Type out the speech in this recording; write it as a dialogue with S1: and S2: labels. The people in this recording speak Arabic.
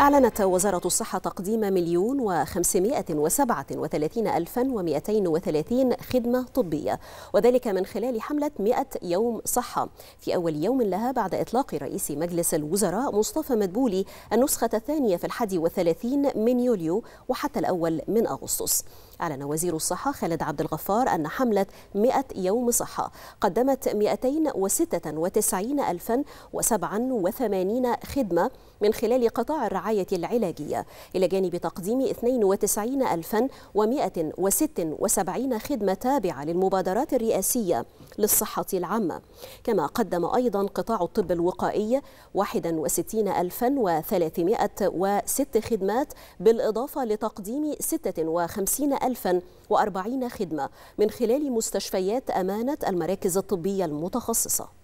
S1: أعلنت وزارة الصحة تقديم مليون وخمسمائة وسبعة وثلاثين ألفا ومائتين وثلاثين خدمة طبية وذلك من خلال حملة مئة يوم صحة في أول يوم لها بعد إطلاق رئيس مجلس الوزراء مصطفى مدبولي النسخة الثانية في الحادي والثلاثين من يوليو وحتى الأول من أغسطس أعلن وزير الصحة خالد عبد الغفار أن حملة 100 يوم صحة قدمت 296,087 خدمة من خلال قطاع الرعاية العلاجية إلى جانب تقديم 92176 خدمة تابعة للمبادرات الرئاسية للصحة العامة كما قدم أيضا قطاع الطب الوقائي 61306 خدمات بالإضافة لتقديم 56000 1040 خدمة من خلال مستشفيات أمانة المراكز الطبية المتخصصة